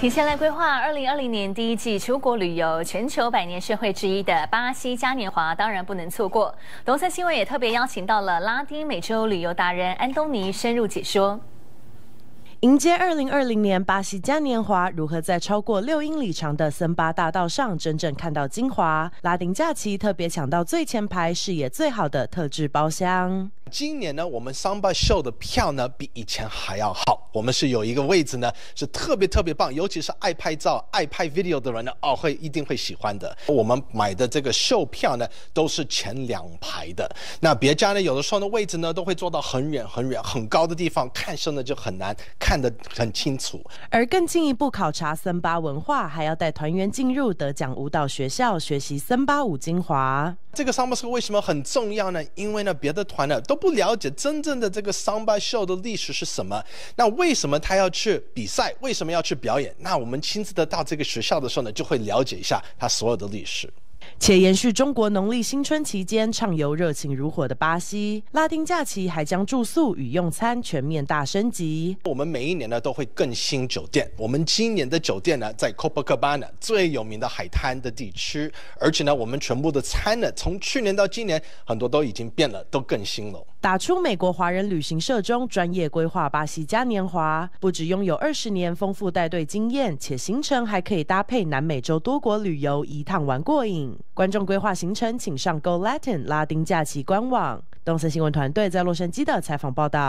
提前来规划二零二零年第一季出国旅游，全球百年盛会之一的巴西嘉年华当然不能错过。龙村新闻也特别邀请到了拉丁美洲旅游达人安东尼深入解说，迎接二零二零年巴西嘉年华，如何在超过六英里长的森巴大道上真正看到精华？拉丁假期特别抢到最前排视野最好的特制包厢。今年呢，我们桑巴秀的票呢比以前还要好。我们是有一个位置呢，是特别特别棒，尤其是爱拍照、爱拍 video 的人呢，哦会一定会喜欢的。我们买的这个秀票呢，都是前两排的。那别家呢，有的时候的位置呢，都会坐到很远很远很高的地方，看秀呢就很难看得很清楚。而更进一步考察森巴文化，还要带团员进入得奖舞蹈学校学习森巴舞精华。这个 summer school 为什么很重要呢？因为呢，别的团呢都不了解真正的这个 summer show 的历史是什么。那为什么他要去比赛？为什么要去表演？那我们亲自的到这个学校的时候呢，就会了解一下他所有的历史。且延续中国农历新春期间畅游热情如火的巴西拉丁假期，还将住宿与用餐全面大升级。我们每一年呢都会更新酒店，我们今年的酒店呢在 Copacabana 最有名的海滩的地区，而且呢我们全部的餐呢，从去年到今年很多都已经变了，都更新了。打出美国华人旅行社中专业规划巴西嘉年华，不止拥有二十年丰富带队经验，且行程还可以搭配南美洲多国旅游，一趟玩过瘾。观众规划行程，请上 Go Latin 拉丁假期官网。东森新闻团队在洛杉矶的采访报道。